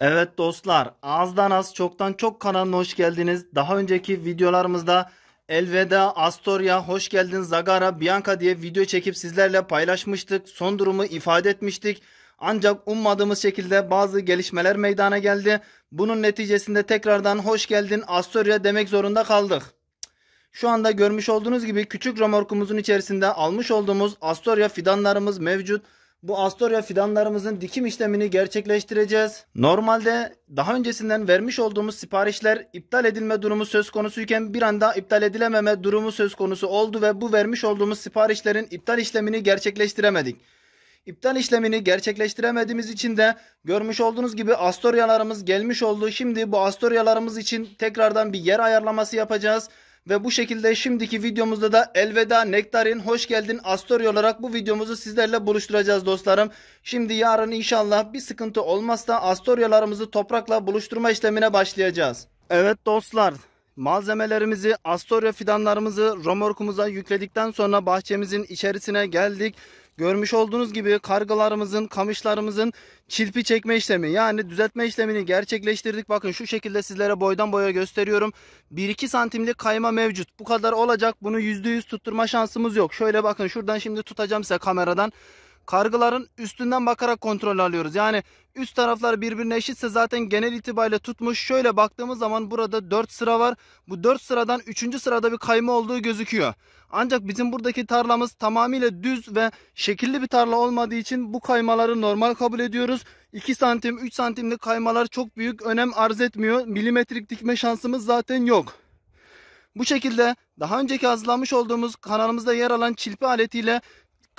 Evet dostlar azdan az çoktan çok kanalına hoş geldiniz. Daha önceki videolarımızda Elveda, Astoria, Hoş Geldin, Zagara, Bianca diye video çekip sizlerle paylaşmıştık. Son durumu ifade etmiştik. Ancak ummadığımız şekilde bazı gelişmeler meydana geldi. Bunun neticesinde tekrardan Hoş Geldin, Astoria demek zorunda kaldık. Şu anda görmüş olduğunuz gibi küçük romorkumuzun içerisinde almış olduğumuz Astoria fidanlarımız mevcut bu Astoria fidanlarımızın dikim işlemini gerçekleştireceğiz. Normalde daha öncesinden vermiş olduğumuz siparişler iptal edilme durumu söz konusuyken bir anda iptal edilememe durumu söz konusu oldu ve bu vermiş olduğumuz siparişlerin iptal işlemini gerçekleştiremedik. İptal işlemini gerçekleştiremediğimiz için de görmüş olduğunuz gibi Astorialarımız gelmiş oldu. Şimdi bu Astorialarımız için tekrardan bir yer ayarlaması yapacağız. Ve bu şekilde şimdiki videomuzda da elveda nektarin hoş geldin astori olarak bu videomuzu sizlerle buluşturacağız dostlarım. Şimdi yarın inşallah bir sıkıntı olmazsa astoryalarımızı toprakla buluşturma işlemine başlayacağız. Evet dostlar malzemelerimizi astorya fidanlarımızı romorkumuza yükledikten sonra bahçemizin içerisine geldik Görmüş olduğunuz gibi kargılarımızın, kamışlarımızın çilpi çekme işlemi yani düzeltme işlemini gerçekleştirdik. Bakın şu şekilde sizlere boydan boya gösteriyorum. 1-2 santimlik kayma mevcut. Bu kadar olacak. Bunu %100 tutturma şansımız yok. Şöyle bakın şuradan şimdi tutacağım size kameradan kargıların üstünden bakarak kontrol alıyoruz. Yani üst taraflar birbirine eşitse zaten genel itibariyle tutmuş. Şöyle baktığımız zaman burada 4 sıra var. Bu 4 sıradan 3. sırada bir kayma olduğu gözüküyor. Ancak bizim buradaki tarlamız tamamıyla düz ve şekilli bir tarla olmadığı için bu kaymaları normal kabul ediyoruz. 2 santim 3 santimlik kaymalar çok büyük önem arz etmiyor. Milimetrik dikme şansımız zaten yok. Bu şekilde daha önceki hazırlamış olduğumuz kanalımızda yer alan çilpi aletiyle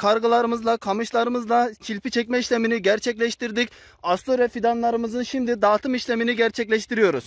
kargılarımızla, kamışlarımızla çilpi çekme işlemini gerçekleştirdik. Astore fidanlarımızın şimdi dağıtım işlemini gerçekleştiriyoruz.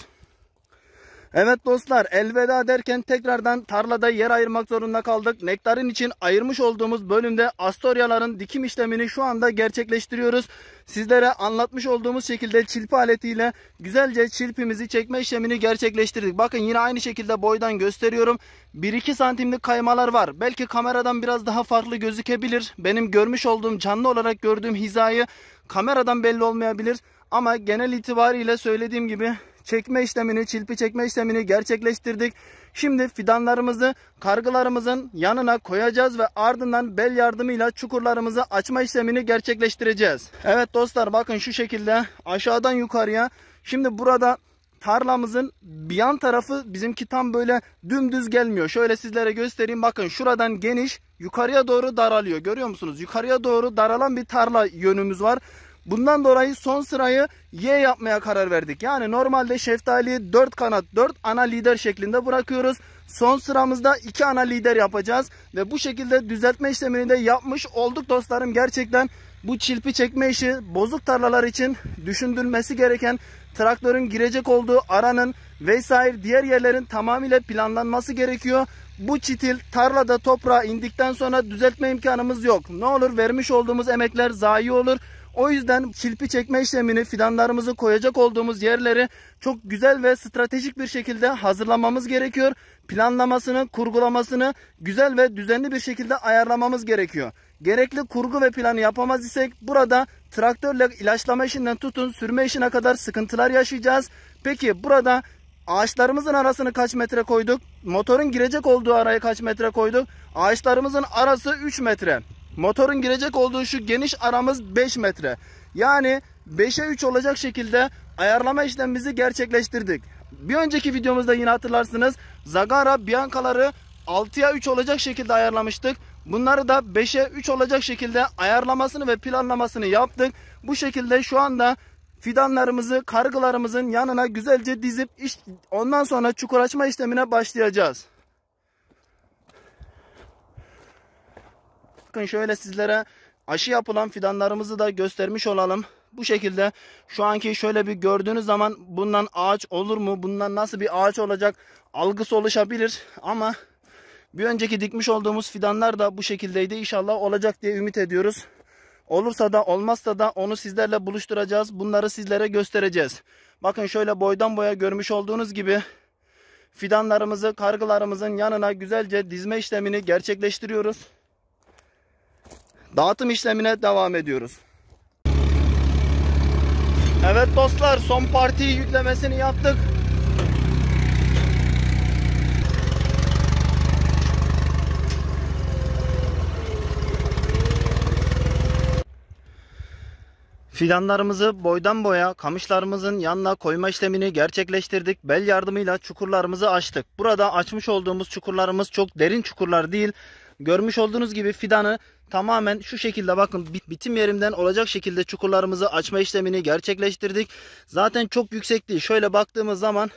Evet dostlar elveda derken tekrardan tarlada yer ayırmak zorunda kaldık. Nektarin için ayırmış olduğumuz bölümde astoryaların dikim işlemini şu anda gerçekleştiriyoruz. Sizlere anlatmış olduğumuz şekilde çilpi aletiyle güzelce çilpimizi çekme işlemini gerçekleştirdik. Bakın yine aynı şekilde boydan gösteriyorum. 1-2 santimlik kaymalar var. Belki kameradan biraz daha farklı gözükebilir. Benim görmüş olduğum canlı olarak gördüğüm hizayı kameradan belli olmayabilir. Ama genel itibariyle söylediğim gibi çekme işlemini, çilpi çekme işlemini gerçekleştirdik. Şimdi fidanlarımızı kargılarımızın yanına koyacağız ve ardından bel yardımıyla çukurlarımızı açma işlemini gerçekleştireceğiz. Evet dostlar bakın şu şekilde aşağıdan yukarıya. Şimdi burada tarlamızın bir yan tarafı bizimki tam böyle dümdüz gelmiyor. Şöyle sizlere göstereyim. Bakın şuradan geniş yukarıya doğru daralıyor. Görüyor musunuz? Yukarıya doğru daralan bir tarla yönümüz var. Bundan dolayı son sırayı Y yapmaya karar verdik. Yani normalde şeftaliyi 4 kanat 4 ana lider şeklinde bırakıyoruz. Son sıramızda 2 ana lider yapacağız. Ve bu şekilde düzeltme işlemini de yapmış olduk dostlarım. Gerçekten bu çilpi çekme işi bozuk tarlalar için düşündürmesi gereken traktörün girecek olduğu aranın vesaire diğer yerlerin tamamıyla planlanması gerekiyor. Bu çitil tarlada toprağa indikten sonra düzeltme imkanımız yok. Ne olur vermiş olduğumuz emekler zayi olur. O yüzden kirpi çekme işlemini fidanlarımızı koyacak olduğumuz yerleri çok güzel ve stratejik bir şekilde hazırlamamız gerekiyor. Planlamasını, kurgulamasını güzel ve düzenli bir şekilde ayarlamamız gerekiyor. Gerekli kurgu ve planı yapamaz isek burada traktörle ilaçlama işinden tutun sürme işine kadar sıkıntılar yaşayacağız. Peki burada Ağaçlarımızın arasını kaç metre koyduk? Motorun girecek olduğu araya kaç metre koyduk? Ağaçlarımızın arası 3 metre. Motorun girecek olduğu şu geniş aramız 5 metre. Yani 5'e 3 olacak şekilde ayarlama işlemimizi gerçekleştirdik. Bir önceki videomuzda yine hatırlarsınız Zagara Bianca'ları 6'ya 3 olacak şekilde ayarlamıştık. Bunları da 5'e 3 olacak şekilde ayarlamasını ve planlamasını yaptık. Bu şekilde şu anda fidanlarımızı kargılarımızın yanına güzelce dizip iş, ondan sonra çukur açma işlemine başlayacağız. Bakın şöyle sizlere aşı yapılan fidanlarımızı da göstermiş olalım. Bu şekilde şu anki şöyle bir gördüğünüz zaman bundan ağaç olur mu? Bundan nasıl bir ağaç olacak algısı oluşabilir. Ama bir önceki dikmiş olduğumuz fidanlar da bu şekildeydi. İnşallah olacak diye ümit ediyoruz. Olursa da olmazsa da onu sizlerle buluşturacağız. Bunları sizlere göstereceğiz. Bakın şöyle boydan boya görmüş olduğunuz gibi fidanlarımızı kargılarımızın yanına güzelce dizme işlemini gerçekleştiriyoruz. Dağıtım işlemine devam ediyoruz. Evet dostlar son partiyi yüklemesini yaptık. Fidanlarımızı boydan boya kamışlarımızın yanına koyma işlemini gerçekleştirdik. Bel yardımıyla çukurlarımızı açtık. Burada açmış olduğumuz çukurlarımız çok derin çukurlar değil. Görmüş olduğunuz gibi fidanı tamamen şu şekilde bakın bitim yerimden olacak şekilde çukurlarımızı açma işlemini gerçekleştirdik. Zaten çok yüksek değil. Şöyle baktığımız zaman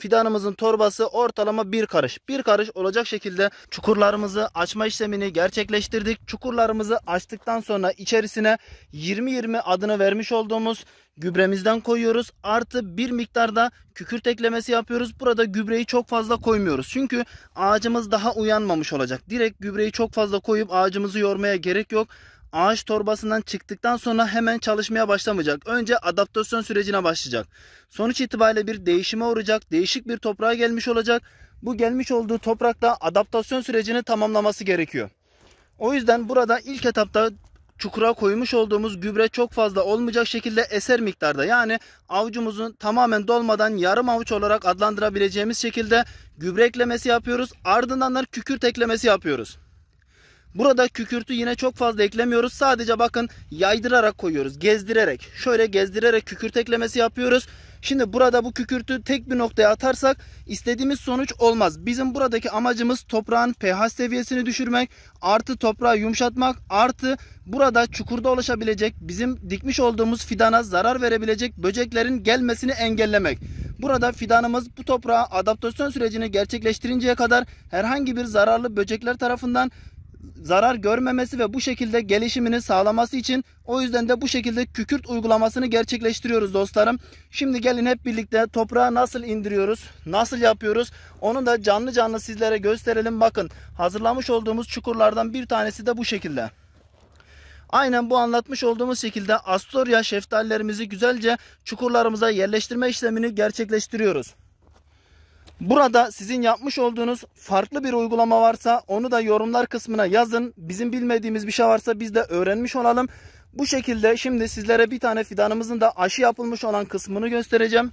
Fidanımızın torbası ortalama bir karış. Bir karış olacak şekilde çukurlarımızı açma işlemini gerçekleştirdik. Çukurlarımızı açtıktan sonra içerisine 20-20 adını vermiş olduğumuz gübremizden koyuyoruz. Artı bir miktarda kükürt eklemesi yapıyoruz. Burada gübreyi çok fazla koymuyoruz. Çünkü ağacımız daha uyanmamış olacak. Direkt gübreyi çok fazla koyup ağacımızı yormaya gerek yok ağaç torbasından çıktıktan sonra hemen çalışmaya başlamayacak. Önce adaptasyon sürecine başlayacak. Sonuç itibariyle bir değişime uğrayacak. Değişik bir toprağa gelmiş olacak. Bu gelmiş olduğu toprakla adaptasyon sürecini tamamlaması gerekiyor. O yüzden burada ilk etapta çukura koymuş olduğumuz gübre çok fazla olmayacak şekilde eser miktarda yani avucumuzun tamamen dolmadan yarım avuç olarak adlandırabileceğimiz şekilde gübre eklemesi yapıyoruz. Ardındanlar da kükürt eklemesi yapıyoruz. Burada kükürtü yine çok fazla eklemiyoruz. Sadece bakın yaydırarak koyuyoruz. Gezdirerek. Şöyle gezdirerek kükürt eklemesi yapıyoruz. Şimdi burada bu kükürtü tek bir noktaya atarsak istediğimiz sonuç olmaz. Bizim buradaki amacımız toprağın pH seviyesini düşürmek, artı toprağı yumuşatmak, artı burada çukurda oluşabilecek bizim dikmiş olduğumuz fidana zarar verebilecek böceklerin gelmesini engellemek. Burada fidanımız bu toprağa adaptasyon sürecini gerçekleştirinceye kadar herhangi bir zararlı böcekler tarafından zarar görmemesi ve bu şekilde gelişimini sağlaması için o yüzden de bu şekilde kükürt uygulamasını gerçekleştiriyoruz dostlarım. Şimdi gelin hep birlikte toprağa nasıl indiriyoruz, nasıl yapıyoruz onu da canlı canlı sizlere gösterelim. Bakın hazırlamış olduğumuz çukurlardan bir tanesi de bu şekilde. Aynen bu anlatmış olduğumuz şekilde Astoria şeftalilerimizi güzelce çukurlarımıza yerleştirme işlemini gerçekleştiriyoruz. Burada sizin yapmış olduğunuz farklı bir uygulama varsa onu da yorumlar kısmına yazın. Bizim bilmediğimiz bir şey varsa biz de öğrenmiş olalım. Bu şekilde şimdi sizlere bir tane fidanımızın da aşı yapılmış olan kısmını göstereceğim.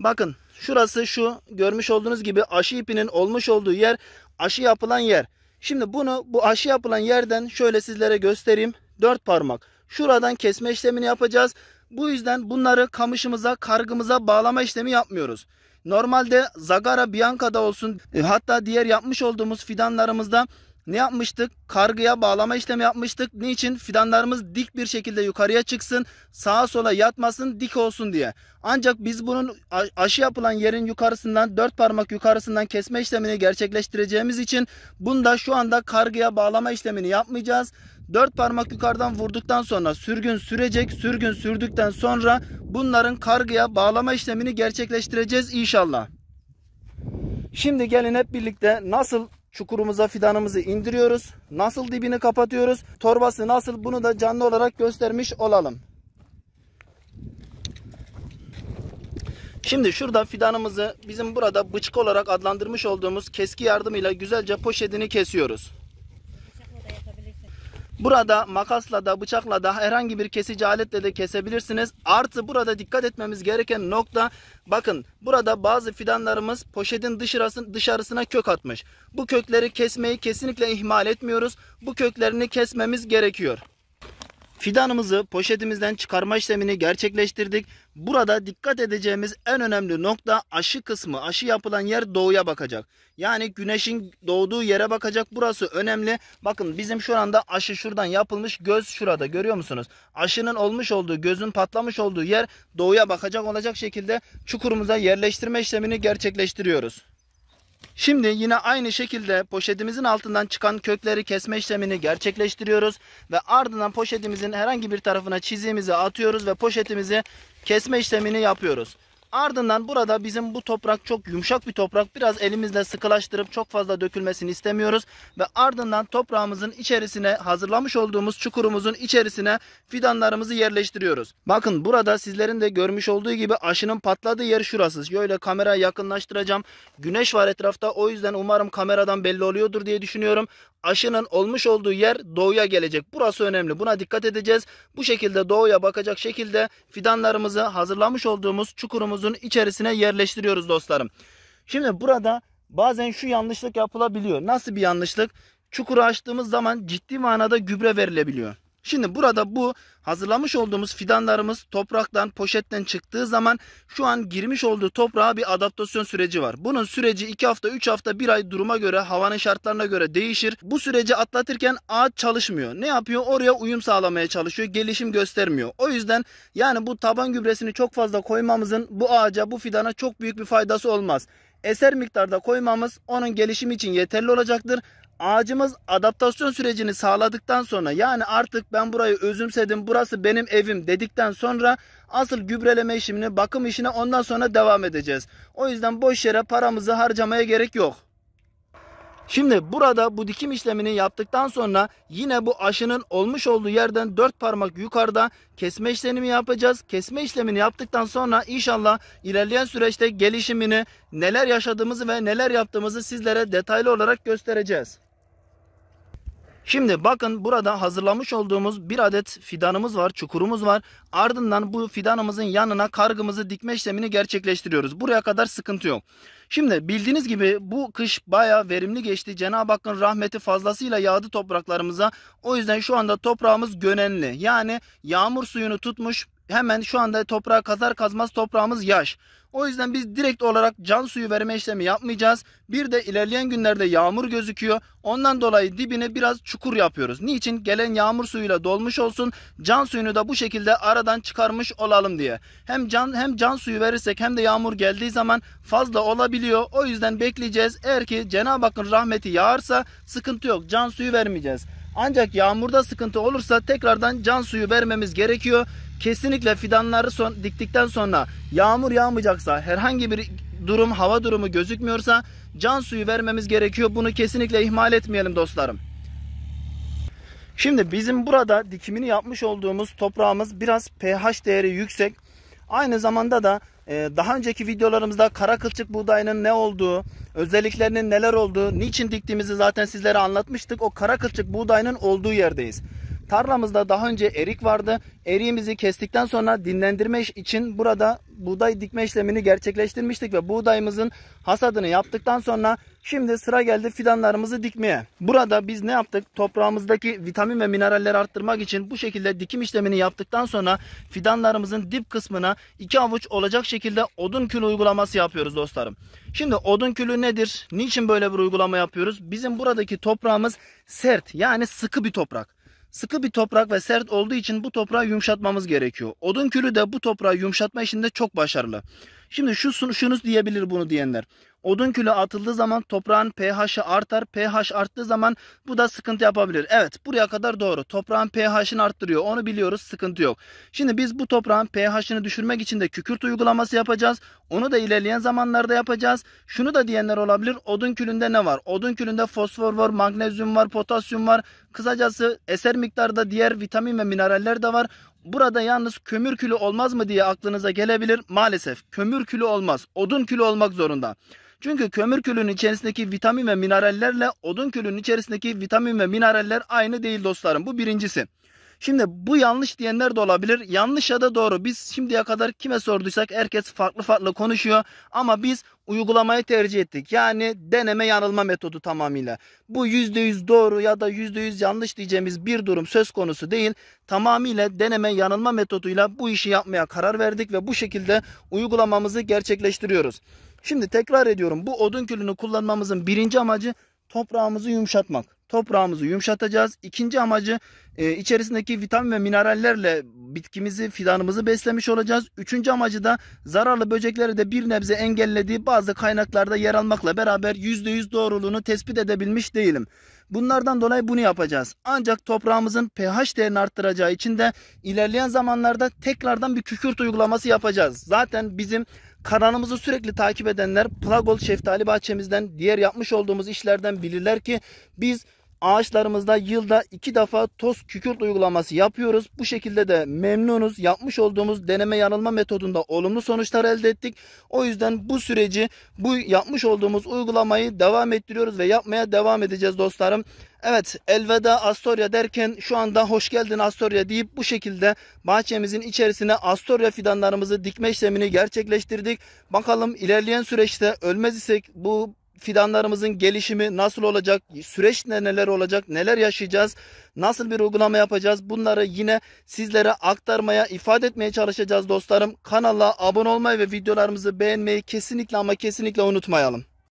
Bakın şurası şu görmüş olduğunuz gibi aşı ipinin olmuş olduğu yer aşı yapılan yer. Şimdi bunu bu aşı yapılan yerden şöyle sizlere göstereyim. Dört parmak. Şuradan kesme işlemini yapacağız. Bu yüzden bunları kamışımıza, kargımıza bağlama işlemi yapmıyoruz. Normalde Zagara Bianca'da olsun e, hatta diğer yapmış olduğumuz fidanlarımızda ne yapmıştık? Kargıya bağlama işlemi yapmıştık. Niçin? Fidanlarımız dik bir şekilde yukarıya çıksın, sağa sola yatmasın, dik olsun diye. Ancak biz bunun aşı yapılan yerin yukarısından, dört parmak yukarısından kesme işlemini gerçekleştireceğimiz için bunda şu anda kargıya bağlama işlemini yapmayacağız. Dört parmak yukarıdan vurduktan sonra sürgün sürecek, sürgün sürdükten sonra bunların kargıya bağlama işlemini gerçekleştireceğiz inşallah. Şimdi gelin hep birlikte nasıl çukurumuza fidanımızı indiriyoruz. Nasıl dibini kapatıyoruz? Torbası nasıl? Bunu da canlı olarak göstermiş olalım. Şimdi şurada fidanımızı bizim burada bıçık olarak adlandırmış olduğumuz keski yardımıyla güzelce poşetini kesiyoruz. Burada makasla da bıçakla da herhangi bir kesici aletle de kesebilirsiniz. Artı burada dikkat etmemiz gereken nokta bakın burada bazı fidanlarımız poşetin dışarısına, dışarısına kök atmış. Bu kökleri kesmeyi kesinlikle ihmal etmiyoruz. Bu köklerini kesmemiz gerekiyor. Fidanımızı poşetimizden çıkarma işlemini gerçekleştirdik. Burada dikkat edeceğimiz en önemli nokta aşı kısmı. Aşı yapılan yer doğuya bakacak. Yani güneşin doğduğu yere bakacak. Burası önemli. Bakın bizim şu anda aşı şuradan yapılmış. Göz şurada görüyor musunuz? Aşının olmuş olduğu, gözün patlamış olduğu yer doğuya bakacak olacak şekilde çukurumuza yerleştirme işlemini gerçekleştiriyoruz. Şimdi yine aynı şekilde poşetimizin altından çıkan kökleri kesme işlemini gerçekleştiriyoruz ve ardından poşetimizin herhangi bir tarafına çizimizi atıyoruz ve poşetimizi kesme işlemini yapıyoruz. Ardından burada bizim bu toprak çok yumuşak bir toprak. Biraz elimizle sıkılaştırıp çok fazla dökülmesini istemiyoruz. Ve ardından toprağımızın içerisine hazırlamış olduğumuz çukurumuzun içerisine fidanlarımızı yerleştiriyoruz. Bakın burada sizlerin de görmüş olduğu gibi aşının patladığı yer şurası. Şöyle kamera yakınlaştıracağım. Güneş var etrafta o yüzden umarım kameradan belli oluyordur diye düşünüyorum aşının olmuş olduğu yer doğuya gelecek. Burası önemli. Buna dikkat edeceğiz. Bu şekilde doğuya bakacak şekilde fidanlarımızı hazırlamış olduğumuz çukurumuzun içerisine yerleştiriyoruz dostlarım. Şimdi burada bazen şu yanlışlık yapılabiliyor. Nasıl bir yanlışlık? Çukuru açtığımız zaman ciddi manada gübre verilebiliyor. Şimdi burada bu hazırlamış olduğumuz fidanlarımız topraktan poşetten çıktığı zaman şu an girmiş olduğu toprağa bir adaptasyon süreci var. Bunun süreci 2 hafta 3 hafta 1 ay duruma göre havanın şartlarına göre değişir. Bu süreci atlatırken ağaç çalışmıyor. Ne yapıyor? Oraya uyum sağlamaya çalışıyor. Gelişim göstermiyor. O yüzden yani bu taban gübresini çok fazla koymamızın bu ağaca bu fidana çok büyük bir faydası olmaz eser miktarda koymamız onun gelişimi için yeterli olacaktır ağacımız adaptasyon sürecini sağladıktan sonra yani artık ben burayı özümsedim burası benim evim dedikten sonra asıl gübreleme işini bakım işine ondan sonra devam edeceğiz. O yüzden boş yere paramızı harcamaya gerek yok. Şimdi burada bu dikim işlemini yaptıktan sonra yine bu aşının olmuş olduğu yerden dört parmak yukarıda kesme işlemi yapacağız. Kesme işlemini yaptıktan sonra inşallah ilerleyen süreçte gelişimini neler yaşadığımızı ve neler yaptığımızı sizlere detaylı olarak göstereceğiz. Şimdi bakın burada hazırlamış olduğumuz bir adet fidanımız var, çukurumuz var. Ardından bu fidanımızın yanına kargımızı dikme işlemini gerçekleştiriyoruz. Buraya kadar sıkıntı yok. Şimdi bildiğiniz gibi bu kış baya verimli geçti. Cenab-ı Hakk'ın rahmeti fazlasıyla yağdı topraklarımıza. O yüzden şu anda toprağımız gönenli. Yani yağmur suyunu tutmuş, hemen şu anda toprağa kazar kazmaz toprağımız yaş. O yüzden biz direkt olarak can suyu verme işlemi yapmayacağız. Bir de ilerleyen günlerde yağmur gözüküyor. Ondan dolayı dibine biraz çukur yapıyoruz. Niçin? Gelen yağmur suyuyla dolmuş olsun. Can suyunu da bu şekilde aradan çıkarmış olalım diye. Hem can hem can suyu verirsek hem de yağmur geldiği zaman fazla olabiliyor. O yüzden bekleyeceğiz. Eğer ki Cenab-ı Hakk'ın rahmeti yağarsa sıkıntı yok. Can suyu vermeyeceğiz. Ancak yağmurda sıkıntı olursa tekrardan can suyu vermemiz gerekiyor kesinlikle fidanları son, diktikten sonra yağmur yağmayacaksa herhangi bir durum hava durumu gözükmüyorsa can suyu vermemiz gerekiyor. Bunu kesinlikle ihmal etmeyelim dostlarım. Şimdi bizim burada dikimini yapmış olduğumuz toprağımız biraz pH değeri yüksek. Aynı zamanda da e, daha önceki videolarımızda kara kılçık buğdayının ne olduğu, özelliklerinin neler olduğu, niçin diktiğimizi zaten sizlere anlatmıştık. O kara kılçık buğdayının olduğu yerdeyiz. Tarlamızda daha önce erik vardı. Eriğimizi kestikten sonra dinlendirme için burada buğday dikme işlemini gerçekleştirmiştik ve buğdayımızın hasadını yaptıktan sonra şimdi sıra geldi fidanlarımızı dikmeye. Burada biz ne yaptık? Toprağımızdaki vitamin ve mineralleri arttırmak için bu şekilde dikim işlemini yaptıktan sonra fidanlarımızın dip kısmına iki avuç olacak şekilde odun külü uygulaması yapıyoruz dostlarım. Şimdi odun külü nedir? Niçin böyle bir uygulama yapıyoruz? Bizim buradaki toprağımız sert yani sıkı bir toprak. Sıkı bir toprak ve sert olduğu için bu toprağı yumuşatmamız gerekiyor. Odun külü de bu toprağı yumuşatma işinde çok başarılı. Şimdi şu şunu diyebilir bunu diyenler. Odun külü atıldığı zaman toprağın pH'i artar. pH arttığı zaman bu da sıkıntı yapabilir. Evet buraya kadar doğru. Toprağın pH'ini arttırıyor. Onu biliyoruz sıkıntı yok. Şimdi biz bu toprağın pH'ini düşürmek için de kükürt uygulaması yapacağız. Onu da ilerleyen zamanlarda yapacağız. Şunu da diyenler olabilir. Odun külünde ne var? Odun külünde fosfor var, magnezyum var, potasyum var. Kısacası eser miktarda diğer vitamin ve mineraller de var. Burada yalnız kömür külü olmaz mı diye aklınıza gelebilir. Maalesef kömür külü olmaz. Odun külü olmak zorunda. Çünkü kömür külünün içerisindeki vitamin ve minerallerle odun külünün içerisindeki vitamin ve mineraller aynı değil dostlarım. Bu birincisi. Şimdi bu yanlış diyenler de olabilir. Yanlış ya da doğru. Biz şimdiye kadar kime sorduysak herkes farklı farklı konuşuyor. Ama biz uygulamayı tercih ettik. Yani deneme yanılma metodu tamamıyla. Bu %100 doğru ya da %100 yanlış diyeceğimiz bir durum söz konusu değil. Tamamıyla deneme yanılma metoduyla bu işi yapmaya karar verdik ve bu şekilde uygulamamızı gerçekleştiriyoruz. Şimdi tekrar ediyorum bu odun külünü kullanmamızın birinci amacı toprağımızı yumuşatmak toprağımızı yumuşatacağız. İkinci amacı e, içerisindeki vitamin ve minerallerle bitkimizi, fidanımızı beslemiş olacağız. Üçüncü amacı da zararlı böcekleri de bir nebze engellediği bazı kaynaklarda yer almakla beraber %100 doğruluğunu tespit edebilmiş değilim. Bunlardan dolayı bunu yapacağız. Ancak toprağımızın pH değerini arttıracağı için de ilerleyen zamanlarda tekrardan bir kükürt uygulaması yapacağız. Zaten bizim kanalımızı sürekli takip edenler Plagol Şeftali Bahçemizden diğer yapmış olduğumuz işlerden bilirler ki biz ağaçlarımızda yılda iki defa toz kükürt uygulaması yapıyoruz. Bu şekilde de memnunuz. Yapmış olduğumuz deneme yanılma metodunda olumlu sonuçlar elde ettik. O yüzden bu süreci bu yapmış olduğumuz uygulamayı devam ettiriyoruz ve yapmaya devam edeceğiz dostlarım. Evet elveda Astoria derken şu anda hoş geldin Astoria deyip bu şekilde bahçemizin içerisine Astoria fidanlarımızı dikme işlemini gerçekleştirdik. Bakalım ilerleyen süreçte ölmez isek bu fidanlarımızın gelişimi nasıl olacak, süreçte neler olacak, neler yaşayacağız, nasıl bir uygulama yapacağız bunları yine sizlere aktarmaya, ifade etmeye çalışacağız dostlarım. Kanala abone olmayı ve videolarımızı beğenmeyi kesinlikle ama kesinlikle unutmayalım.